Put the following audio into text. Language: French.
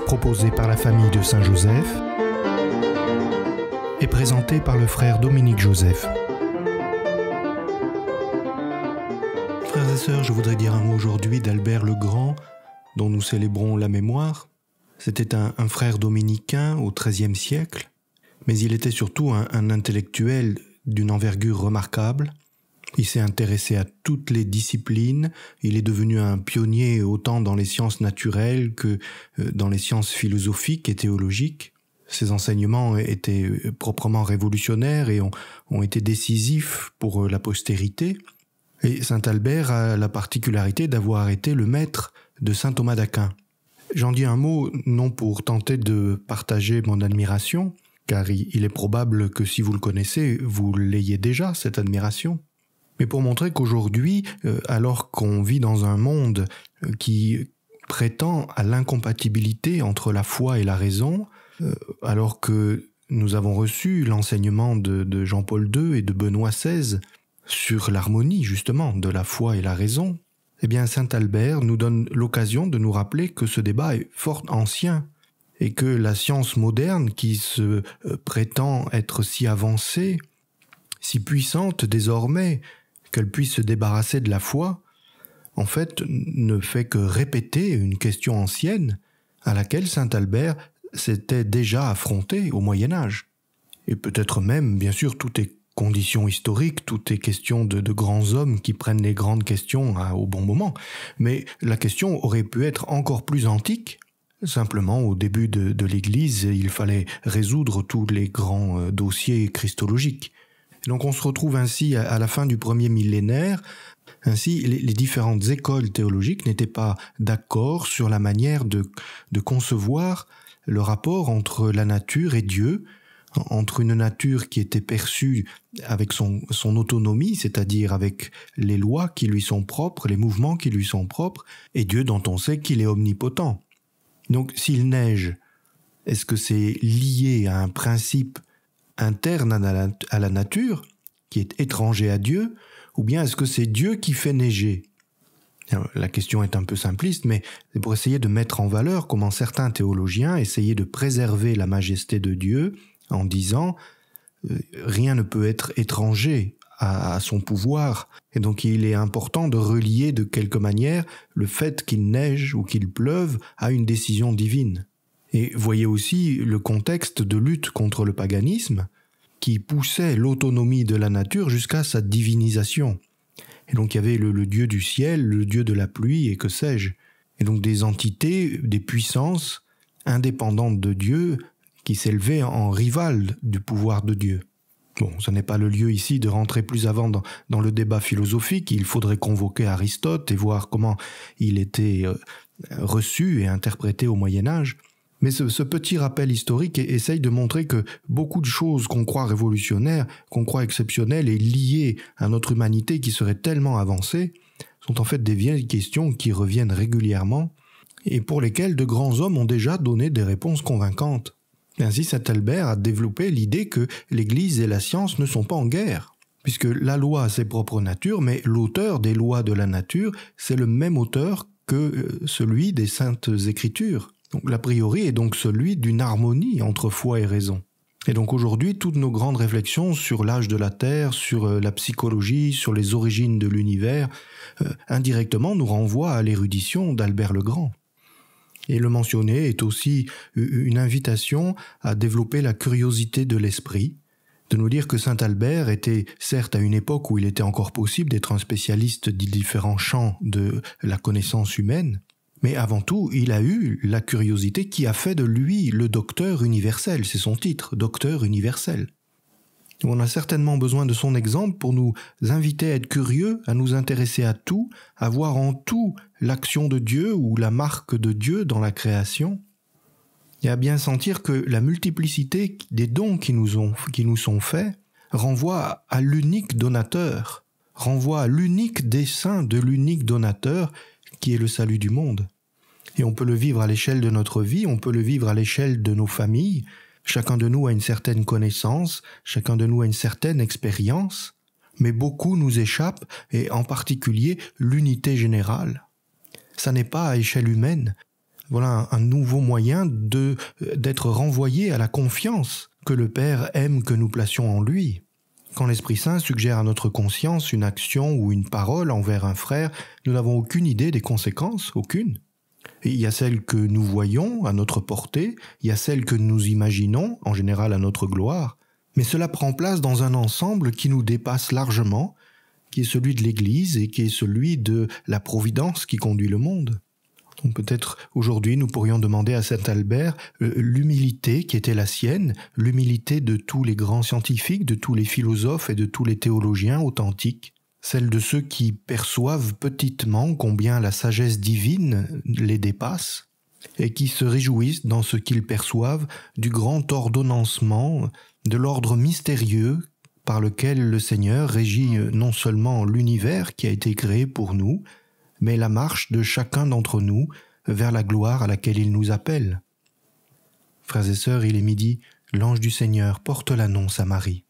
proposé par la famille de Saint-Joseph et présenté par le frère Dominique Joseph. Frères et sœurs, je voudrais dire un mot aujourd'hui d'Albert le Grand, dont nous célébrons la mémoire. C'était un, frère dominicain au XIIIe siècle, mais il était surtout un intellectuel d'une envergure remarquable. Il s'est intéressé à toutes les disciplines, il est devenu un pionnier autant dans les sciences naturelles que euh, dans les sciences philosophiques et théologiques. Ses enseignements étaient euh, proprement révolutionnaires et ont, été décisifs pour euh, la postérité. Et Saint Albert a la particularité d'avoir été le maître de Saint Thomas d'Aquin. J'en dis un mot non pour tenter de partager mon admiration, car il est probable que si vous le connaissez, vous l'ayez déjà, cette admiration mais pour montrer qu'aujourd'hui, euh, alors qu'on vit dans un monde euh, qui prétend à l'incompatibilité entre la foi et la raison, euh, alors que nous avons reçu l'enseignement de, Jean-Paul II et de Benoît XVI sur l'harmonie justement de la foi et la raison, eh bien Saint Albert nous donne l'occasion de nous rappeler que ce débat est fort ancien et que la science moderne qui se prétend être si avancée, si puissante désormais, qu'elle puisse se débarrasser de la foi, en fait, ne fait que répéter une question ancienne à laquelle Saint Albert s'était déjà affronté au Moyen Âge. Et peut-être même, bien sûr, tout est conditions historiques, tout est question de, grands hommes qui prennent les grandes questions au bon moment. Mais la question aurait pu être encore plus antique. Simplement, au début de, de l'Église, il fallait résoudre tous les grands euh, dossiers christologiques donc on se retrouve ainsi à la fin du premier millénaire ainsi, les, différentes écoles théologiques n'étaient pas d'accord sur la manière de, concevoir le rapport entre la nature et Dieu, entre une nature qui était perçue avec son, son autonomie, c'est-à-dire avec les lois qui lui sont propres, les mouvements qui lui sont propres, et Dieu dont on sait qu'il est omnipotent. Donc s'il neige, est-ce que c'est lié à un principe interne à la, nature, qui est étranger à Dieu, ou bien est-ce que c'est Dieu qui fait neiger la question est un peu simpliste, mais c'est pour essayer de mettre en valeur comment certains théologiens essayaient de préserver la majesté de Dieu en disant euh, rien ne peut être étranger à, son pouvoir, et donc il est important de relier de quelque manière le fait qu'il neige ou qu'il pleuve à une décision divine. Et voyez aussi le contexte de lutte contre le paganisme qui poussait l'autonomie de la nature jusqu'à sa divinisation. Et donc il y avait le, dieu du ciel, le dieu de la pluie et que sais-je. Et donc des entités, des puissances indépendantes de Dieu qui s'élevaient en rival du pouvoir de Dieu. Bon, ce n'est pas le lieu ici de rentrer plus avant dans, le débat philosophique. Il faudrait convoquer Aristote et voir comment il était euh, reçu et interprété au Moyen Âge. Mais ce, petit rappel historique essaye de montrer que beaucoup de choses qu'on croit révolutionnaires, qu'on croit exceptionnelles et liées à notre humanité qui serait tellement avancée, sont en fait des vieilles questions qui reviennent régulièrement et pour lesquelles de grands hommes ont déjà donné des réponses convaincantes. Ainsi, saint Albert a développé l'idée que l'Église et la science ne sont pas en guerre, puisque la loi a ses propres natures, mais l'auteur des lois de la nature, c'est le même auteur que euh, celui des saintes écritures l'a priori est donc celui d'une harmonie entre foi et raison. Et donc aujourd'hui, toutes nos grandes réflexions sur l'âge de la Terre, sur euh, la psychologie, sur les origines de l'univers, euh, indirectement nous renvoient à l'érudition d'Albert le Grand. Et le mentionner est aussi une invitation à développer la curiosité de l'esprit, de nous dire que Saint Albert était certes à une époque où il était encore possible d'être un spécialiste des différents champs de la connaissance humaine, mais avant tout, il a eu la curiosité qui a fait de lui le docteur universel, c'est son titre, docteur universel. On a certainement besoin de son exemple pour nous inviter à être curieux, à nous intéresser à tout, à voir en tout l'action de Dieu ou la marque de Dieu dans la création, et à bien sentir que la multiplicité des dons qui nous, sont faits renvoie à l'unique donateur, renvoie à l'unique dessein de l'unique donateur qui est le salut du monde. Et on peut le vivre à l'échelle de notre vie, on peut le vivre à l'échelle de nos familles. Chacun de nous a une certaine connaissance, chacun de nous a une certaine expérience, mais beaucoup nous échappent, et en particulier l'unité générale. Ça n'est pas à échelle humaine. Voilà un, nouveau moyen de d'être renvoyé à la confiance que le Père aime que nous placions en lui. Quand l'Esprit Saint suggère à notre conscience une action ou une parole envers un frère, nous n'avons aucune idée des conséquences, aucune. Il y a celles que nous voyons à notre portée, il y a celles que nous imaginons, en général à notre gloire, mais cela prend place dans un ensemble qui nous dépasse largement, qui est celui de l'Église et qui est celui de la providence qui conduit le monde peut-être aujourd'hui nous pourrions demander à saint Albert euh, l'humilité qui était la sienne, l'humilité de tous les grands scientifiques, de tous les philosophes et de tous les théologiens authentiques, celle de ceux qui perçoivent petitement combien la sagesse divine les dépasse et qui se réjouissent dans ce qu'ils perçoivent du grand ordonnancement, de l'ordre mystérieux par lequel le Seigneur régit euh, non seulement l'univers qui a été créé pour nous, mais la marche de chacun d'entre nous vers la gloire à laquelle il nous appelle. Frères et sœurs, il est midi, l'ange du Seigneur porte l'annonce à Marie.